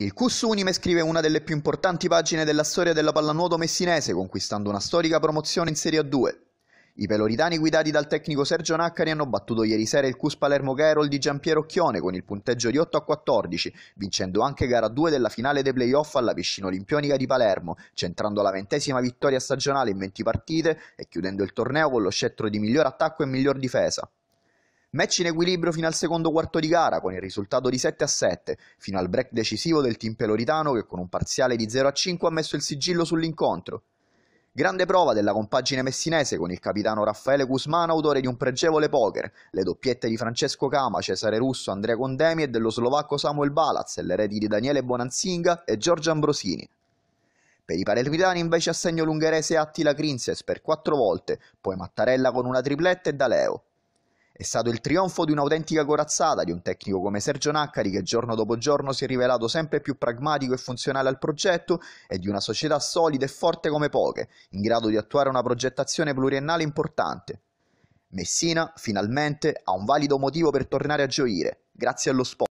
Il Cus Unime scrive una delle più importanti pagine della storia della pallanuoto messinese, conquistando una storica promozione in Serie A2. I peloritani guidati dal tecnico Sergio Naccari hanno battuto ieri sera il Cus Palermo Carol di Giampiero Occhione con il punteggio di 8 a 14, vincendo anche gara 2 della finale dei playoff alla piscina olimpionica di Palermo, centrando la ventesima vittoria stagionale in 20 partite e chiudendo il torneo con lo scettro di miglior attacco e miglior difesa. Match in equilibrio fino al secondo quarto di gara, con il risultato di 7 a 7, fino al break decisivo del team peloritano che con un parziale di 0 a 5 ha messo il sigillo sull'incontro. Grande prova della compagine messinese con il capitano Raffaele Guzmano, autore di un pregevole poker, le doppiette di Francesco Cama, Cesare Russo, Andrea Condemi e dello slovacco Samuel Balaz, e le reti di Daniele Bonanzinga e Giorgio Ambrosini. Per i palermitani invece assegno l'ungherese Attila Krinses per quattro volte, poi Mattarella con una tripletta e D'Aleo. È stato il trionfo di un'autentica corazzata di un tecnico come Sergio Naccari che giorno dopo giorno si è rivelato sempre più pragmatico e funzionale al progetto e di una società solida e forte come poche, in grado di attuare una progettazione pluriennale importante. Messina, finalmente, ha un valido motivo per tornare a gioire, grazie allo sport.